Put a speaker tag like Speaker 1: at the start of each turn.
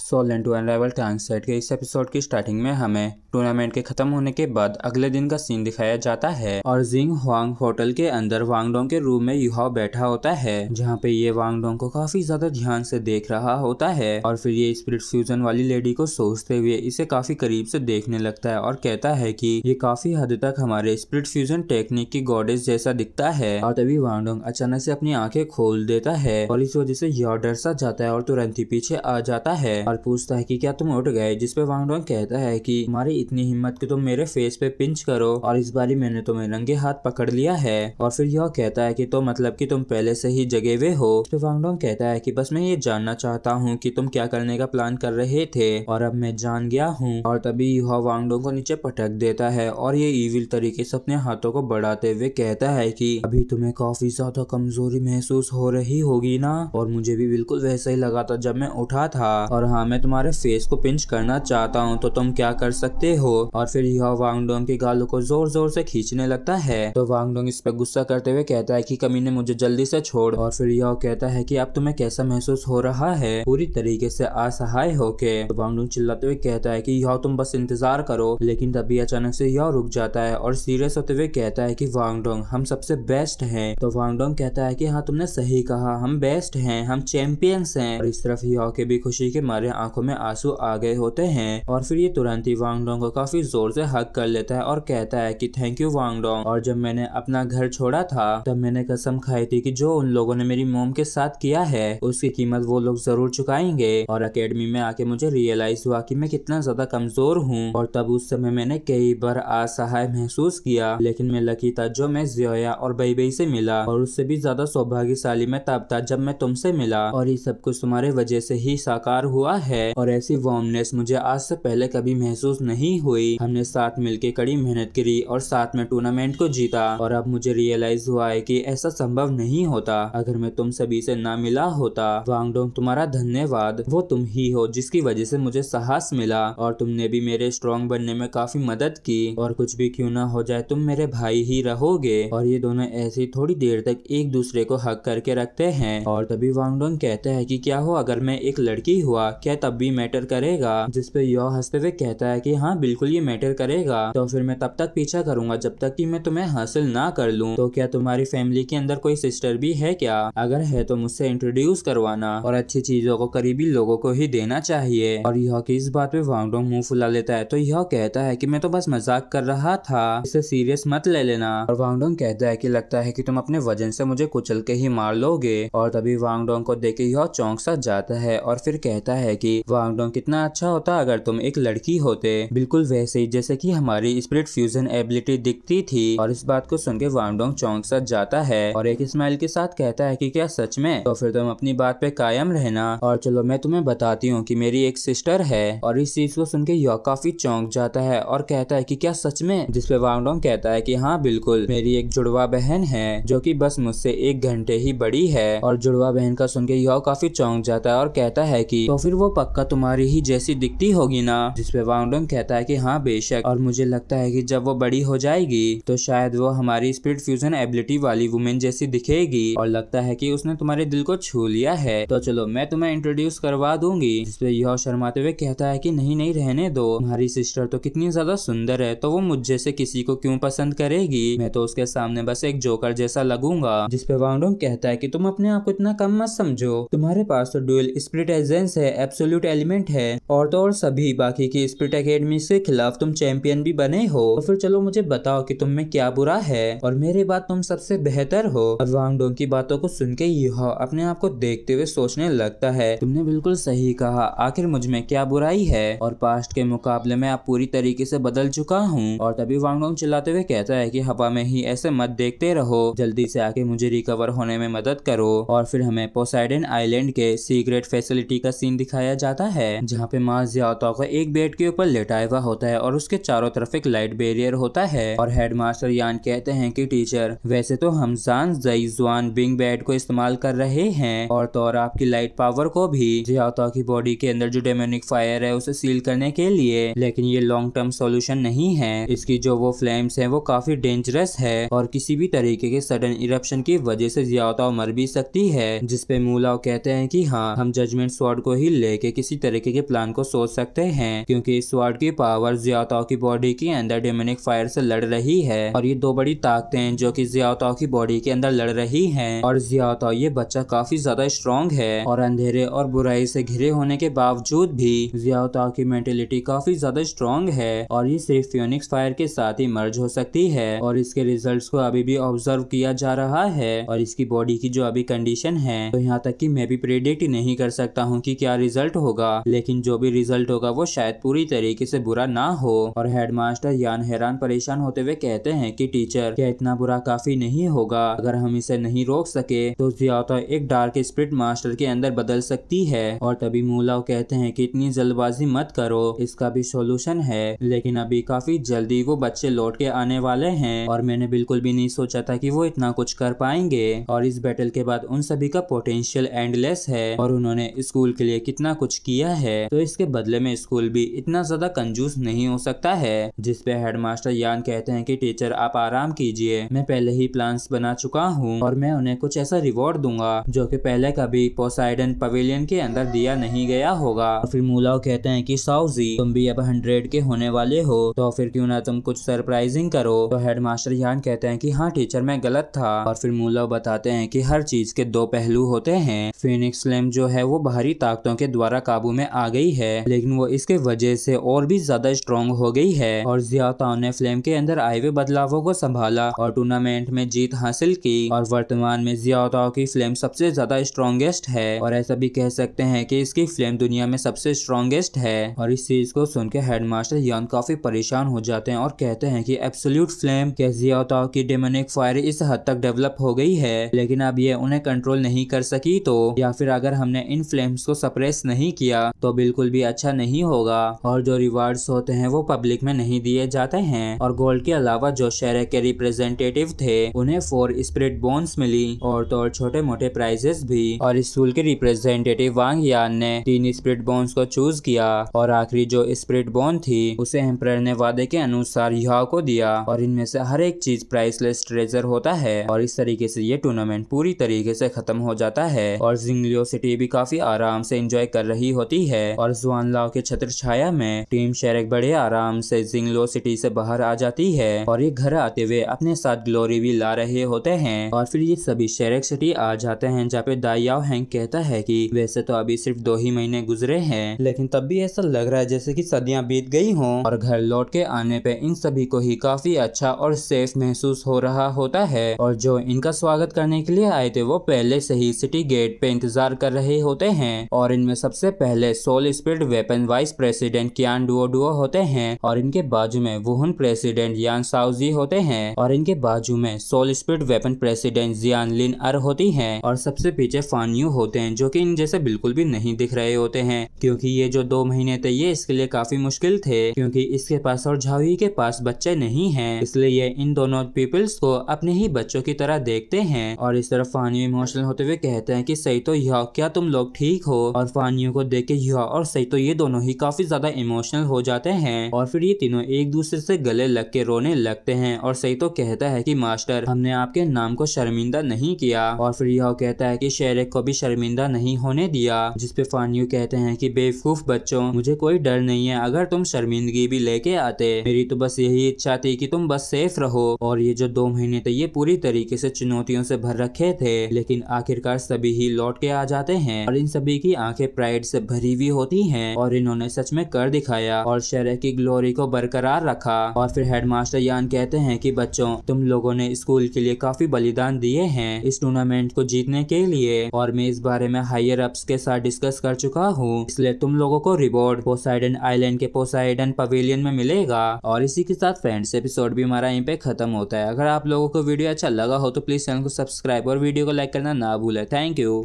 Speaker 1: Solan to अनराइवल translate के इस episode की स्टार्टिंग में हमें टूर्नामेंट के खत्म होने के बाद अगले दिन का सीन दिखाया जाता है और जिंग हुआंग होटल के अंदर वांगडोंग के रूम में युवा बैठा होता है जहाँ पे ये वांगडोंग को काफी ज्यादा ध्यान से देख रहा होता है और फिर ये स्प्रिट फ्यूजन वाली लेडी को सोचते हुए इसे काफी करीब से देखने लगता है और कहता है की ये काफी हद तक हमारे स्प्रिट फ्यूजन टेक्निक की गोडेज जैसा दिखता है और तभी वांगडोंग अचानक से अपनी आंखें खोल देता है और इस वजह से यह डर सा जाता है और तुरंत ही पीछे आ जाता है और पूछता है कि क्या तुम उठ गए जिस पे वांग डोंग कहता है कि तुम्हारी इतनी हिम्मत की तुम मेरे फेस पे पिंच करो और इस बारी मैंने तुम्हें रंगे हाथ पकड़ लिया है और फिर यह कहता है कि तो मतलब कि तुम पहले से ही जगे हुए हो इस तो पे वांग डोंग कहता है कि बस मैं ये जानना चाहता हूँ कि तुम क्या करने का प्लान कर रहे थे और अब मैं जान गया हूँ और तभी यह वांग डोंग को नीचे पटक देता है और ये इविल तरीके से अपने हाथों को बढ़ाते हुए कहता है कि अभी तुम्हें काफी ज्यादा कमजोरी महसूस हो रही होगी ना और मुझे भी बिल्कुल वैसा ही लगा था जब मैं उठा था और हाँ हाँ मैं तुम्हारे फेस को पिंच करना चाहता हूँ तो तुम क्या कर सकते हो और फिर यह वांगडोंग के गालों को जोर जोर से खींचने लगता है तो वांगडोंग इस पर गुस्सा करते हुए कहता है की कमी ने मुझे जल्दी से छोड़ और फिर यह कहता है की अब तुम्हें कैसा महसूस हो रहा है पूरी तरीके से असहाय होके तो वांगडोंग चिल्लाते हुए कहता है की यह तुम बस इंतजार करो लेकिन तभी अचानक से यह रुक जाता है और सीरियस होते हुए कहता है की वांगडोंग हम सबसे बेस्ट है तो वांगडोंग कहता है की हाँ तुमने सही कहा हम बेस्ट है हम चैंपियंस है और इस तरफ यह के भी खुशी के मारे सारे आंखों में आंसू आ गए होते हैं और फिर ये तुरंत ही वांगडोंग को काफी जोर से हक कर लेता है और कहता है कि थैंक यू वांगडोंग और जब मैंने अपना घर छोड़ा था तब मैंने कसम खाई थी कि जो उन लोगों ने मेरी मोम के साथ किया है उसकी कीमत वो लोग जरूर चुकाएंगे और अकेडमी में आके मुझे रियलाइज हुआ कि मैं कितना ज्यादा कमजोर हूँ और तब उस समय मैंने कई बार असहाय महसूस किया लेकिन मैं लकी था जो मैं जोया और बेबई से मिला और उससे भी ज्यादा सौभाग्यशाली मैं तब था जब मैं तुमसे मिला और ये सब कुछ तुम्हारे वजह से ही साकार हुआ है और ऐसी वार्मनेस मुझे आज से पहले कभी महसूस नहीं हुई हमने साथ मिलकर कड़ी मेहनत करी और साथ में टूर्नामेंट को जीता और अब मुझे रियलाइज हुआ है कि ऐसा संभव नहीं होता अगर मैं तुम सभी से ना मिला होता वांगडोंग तुम्हारा धन्यवाद वो तुम ही हो जिसकी वजह से मुझे साहस मिला और तुमने भी मेरे स्ट्रॉन्ग बनने में काफी मदद की और कुछ भी क्यों ना हो जाए तुम मेरे भाई ही रहोगे और ये दोनों ऐसे थोड़ी देर तक एक दूसरे को हक करके रखते हैं और तभी वांगडोंग कहते हैं कि क्या हो अगर मैं एक लड़की हुआ क्या तब भी मैटर करेगा जिसपे यो हंसते हुए कहता है कि हाँ बिल्कुल ये मैटर करेगा तो फिर मैं तब तक पीछा करूंगा जब तक कि मैं तुम्हें हासिल ना कर लूँ तो क्या तुम्हारी फैमिली के अंदर कोई सिस्टर भी है क्या अगर है तो मुझसे इंट्रोड्यूस करवाना और अच्छी चीजों को करीबी लोगो को ही देना चाहिए और यह की इस बात पे वांगडोंग मुंह फुला लेता है तो यह कहता है कि मैं तो बस मजाक कर रहा था इसे सीरियस मत ले लेना और वांगडोंग कहता है कि लगता है कि तुम अपने वजन से मुझे कुचल के ही मार लोगे और तभी वांगडोंग को देख के यह चौंक सा जाता है और फिर कहता है है कि वांगडोंग कितना अच्छा होता अगर तुम एक लड़की होते बिल्कुल वैसे ही जैसे की हमारी स्प्रिट फ्यूजन एबिलिटी दिखती थी और इस बात को सुन के वांगडोंग चौंक सा जाता है और एक स्माइल के साथ कहता है की क्या सच में तो फिर तुम अपनी बात पे कायम रहना और चलो मैं तुम्हें बताती हूँ की मेरी एक सिस्टर है और इस चीज को सुन के यौक काफी चौंक जाता है और कहता है की क्या सच में जिसपे वांगडोंग कहता है की हाँ बिल्कुल मेरी एक जुड़वा बहन है जो की बस मुझसे एक घंटे ही बड़ी है और जुड़वा बहन का सुन के यौक काफी चौंक जाता है और कहता है की तो फिर वो पक्का तुम्हारी ही जैसी दिखती होगी ना जिसपे वांगडोंग कहता है कि हाँ बेशक और मुझे लगता है कि जब वो बड़ी हो जाएगी तो शायद वो हमारी स्पीड फ्यूजन एबिलिटी वाली वुमेन जैसी दिखेगी और लगता है कि उसने तुम्हारे दिल को छू लिया है तो चलो मैं तुम्हें इंट्रोड्यूस करवा दूंगी जिसपे यह शर्माते हुए कहता है की नहीं नहीं रहने दो तुम्हारी सिस्टर तो कितनी ज्यादा सुंदर है तो वो मुझ जैसे किसी को क्यूँ पसंद करेगी मैं तो उसके सामने बस एक जोकर जैसा लगूंगा जिसपे वांगडोंग कहता है की तुम अपने आप को इतना कम मत समझो तुम्हारे पास तो डुअल स्प्रिट एजेंस है एब्सोल्यूट एलिमेंट है और तो और सभी बाकी की स्प्रिट अकेडमी के खिलाफ तुम चैंपियन भी बने हो तो फिर चलो मुझे बताओ कि तुम में क्या बुरा है और मेरे बात तुम सबसे बेहतर हो और वांगडोंग की बातों को सुन के यह अपने आप को देखते हुए सोचने लगता है तुमने बिल्कुल सही कहा आखिर मुझ में क्या बुराई है और पास्ट के मुकाबले में आप पूरी तरीके से बदल चुका हूँ और तभी वांगडोंग चिल्लाते हुए कहता है की हवा में ही ऐसे मत देखते रहो जल्दी से आके मुझे रिकवर होने में मदद करो और फिर हमें पोसाइडन आइलैंड के सीक्रेट फैसिलिटी का सीन दिखा दिखाया जाता है जहाँ पे माँ जिया को एक बेड के ऊपर लेटा हुआ होता है और उसके चारों तरफ एक लाइट बैरियर होता है और हेड मास्टर यान कहते हैं की टीचर वैसे तो हमजान जईजुआन बिंग बेड को इस्तेमाल कर रहे हैं और तो और आपकी लाइट पावर को भी जिया की बॉडी के अंदर जो डेमोनिक फायर है उसे सील करने के लिए लेकिन ये लॉन्ग टर्म सोल्यूशन नहीं है इसकी जो वो फ्लेम्स है वो काफी डेंजरस है और किसी भी तरीके के सडन इरप्शन की वजह से ज्यादा मर भी सकती है जिसपे मूलाव कहते हैं कि हाँ हम जजमेंट स्वाड को ही ले लेके के किसी तरीके के प्लान को सोच सकते हैं क्योंकि स्वाड की पावर जियाताओ की बॉडी के अंदर डेमोनिक फायर से लड़ रही है और ये दो बड़ी ताकतें हैं जो कि जियाताओ की बॉडी के अंदर लड़ रही हैं और जियाताओ ये बच्चा काफी ज्यादा स्ट्रॉन्ग है और अंधेरे और बुराई से घिरे होने के बावजूद भी जियाताओ की मेंटेलिटी काफी ज्यादा स्ट्रॉन्ग है और ये सिर्फ फ्योनिक्स फायर के साथ ही मर्ज हो सकती है और इसके रिजल्ट को अभी भी ऑब्जर्व किया जा रहा है और इसकी बॉडी की जो अभी कंडीशन है तो यहाँ तक की मैं भी प्रेडिक्ट नहीं कर सकता हूँ की क्या रिजल्ट रिजल्ट होगा लेकिन जो भी रिजल्ट होगा वो शायद पूरी तरीके से बुरा ना हो और हेडमास्टर यान हैरान परेशान होते हुए कहते हैं कि टीचर क्या इतना बुरा काफी नहीं होगा अगर हम इसे नहीं रोक सके तो ज्यादा एक डार्क स्प्रिट मास्टर के अंदर बदल सकती है और तभी मूलाओ कहते हैं की इतनी जल्दबाजी मत करो इसका भी सोल्यूशन है लेकिन अभी काफी जल्दी वो बच्चे लौट के आने वाले है और मैंने बिल्कुल भी नहीं सोचा था की वो इतना कुछ कर पाएंगे और इस बैटल के बाद उन सभी का पोटेंशियल एंडलेस है और उन्होंने स्कूल के लिए कितना इतना कुछ किया है तो इसके बदले में स्कूल भी इतना ज्यादा कंजूस नहीं हो सकता है जिसपे हेडमास्टर यान कहते हैं कि टीचर आप आराम कीजिए मैं पहले ही प्लान्स बना चुका हूँ और मैं उन्हें कुछ ऐसा रिवॉर्ड दूंगा जो कि पहले कभी पोसाइडन पवेलियन के अंदर दिया नहीं गया होगा और फिर मूलाओ कहते हैं कि साउजी तुम भी अब हंड्रेड के होने वाले हो तो फिर क्यों ना तुम कुछ सरप्राइजिंग करो तो हेड मास्टर यान कहते हैं कि हाँ टीचर मैं गलत था और फिर मूलाओ बताते हैं कि हर चीज के दो पहलू होते हैं फिनिक्स लेम जो है वो बाहरी ताकतों के द्वारा काबू में आ गई है लेकिन वो इसके वजह से और भी ज्यादा स्ट्रॉन्ग हो गई है और जियाताओ ने फ्लेम के अंदर आए हुए बदलावों को संभाला और टूर्नामेंट में जीत हासिल की और वर्तमान में जियाताओ की फ्लेम सबसे ज्यादा स्ट्रॉन्गेस्ट है और ऐसा भी कह सकते हैं की इसकी फ्लेम दुनिया में सबसे स्ट्रॉन्गेस्ट है और इस चीज को सुनकर हेडमास्टर यान काफी परेशान हो जाते हैं और कहते हैं की एब्सोल्यूट फ्लेम के जियाताओ की डेमोनिक फायर इस हद तक डेवलप हो गई है लेकिन अब ये उन्हें कंट्रोल नहीं कर सकी तो या फिर अगर हमने इन फ्लेम्स को सप्रेस एक्सेस नहीं किया तो बिल्कुल भी अच्छा नहीं होगा और जो रिवार्ड्स होते हैं वो पब्लिक में नहीं दिए जाते हैं और गोल्ड के अलावा जो शहर के रिप्रेजेंटेटिव थे उन्हें फोर स्प्रिट बोन्स मिली और तो और छोटे मोटे प्राइजेस भी और स्कूल के रिप्रेजेंटेटिव वांग यान ने तीन स्प्रिट बोन्स को चूज किया और आखिरी जो स्प्रिट बोन थी उसे एम्प्रर ने वादे के अनुसार युवा को दिया और इनमें से हर एक चीज प्राइसलेस ट्रेजर होता है और इस तरीके से ये टूर्नामेंट पूरी तरीके से खत्म हो जाता है और जिंगलियो सिटी भी काफी आराम से इंजॉय कर रही होती है और जुआन लाव के छत्र छाया में टीम एक बड़े आराम से जिंगलो सिटी से बाहर आ जाती है और ये घर आते हुए अपने साथ ग्लोरी भी ला रहे होते हैं और फिर ये सभी शेरक सिटी आ जाते हैं जहाँ पे दाइयाओ हैंग कहता है कि वैसे तो अभी सिर्फ दो ही महीने गुजरे हैं लेकिन तब भी ऐसा लग रहा है जैसे कि सदियां बीत गई हों और घर लौट के आने पे इन सभी को ही काफी अच्छा और सेफ महसूस हो रहा होता है और जो इनका स्वागत करने के लिए आए थे वो पहले से ही सिटी गेट पे इंतजार कर रहे होते हैं और इनमें सबसे पहले soul speed weapon vice president Qian Duoduo होते हैं और इनके बाजू में वुहन प्रेसिडेंट यान साउजी होते हैं और इनके बाजू में soul speed weapon president Jian Lin अर होती है और सबसे पीछे यू होते हैं जो की इन जैसे बिल्कुल भी नहीं दिख रहे होते हैं क्यूँकी ये जो दो महीने थे ये इसके लिए काफी मुश्किल थे क्यूँकी इसके पास और झावी के पास बच्चे नहीं है इसलिए ये इन दोनों पीपल्स को अपने ही बच्चों की तरह देखते हैं और इस तरफ फानियो इमोशनल होते हुए कहते हैं की सही तो यह क्या तुम लोग ठीक हो और कहानियों को देख के युवा और सही तो ये दोनों ही काफी ज्यादा इमोशनल हो जाते हैं और फिर ये तीनों एक दूसरे से गले लग के रोने लगते हैं और सही तो कहता है कि मास्टर हमने आपके नाम को शर्मिंदा नहीं किया और फिर यह कहता है कि शेर को भी शर्मिंदा नहीं होने दिया जिसपे फानियो कहते हैं कि बेवकूफ बच्चों मुझे कोई डर नहीं है अगर तुम शर्मिंदगी भी लेके आते मेरी तो बस यही इच्छा थी कि तुम बस सेफ रहो और ये जो दो महीने थे ये पूरी तरीके से चुनौतियों से भर रखे थे लेकिन आखिरकार सभी ही लौट के आ जाते हैं और इन सभी की आंखें प्राइड से भरी हुई होती हैं और इन्होंने सच में कर दिखाया और शहर की ग्लोरी को बरकरार रखा और फिर हेडमास्टर यान कहते हैं कि बच्चों तुम लोगों ने स्कूल के लिए काफी बलिदान दिए हैं इस टूर्नामेंट को जीतने के लिए और मैं इस बारे में हायर अप्स के साथ डिस्कस कर चुका हूँ इसलिए तुम लोगों को रिवॉर्ड पोसाइडन आइलैंड के पोसाइडन पवेलियन में मिलेगा और इसी के साथ फ्रेंड्स एपिसोड भी हमारा यहीं पे खत्म होता है अगर आप लोगों को वीडियो अच्छा लगा हो तो प्लीज चैनल को सब्सक्राइब और वीडियो को लाइक करना ना भूले थैंक यू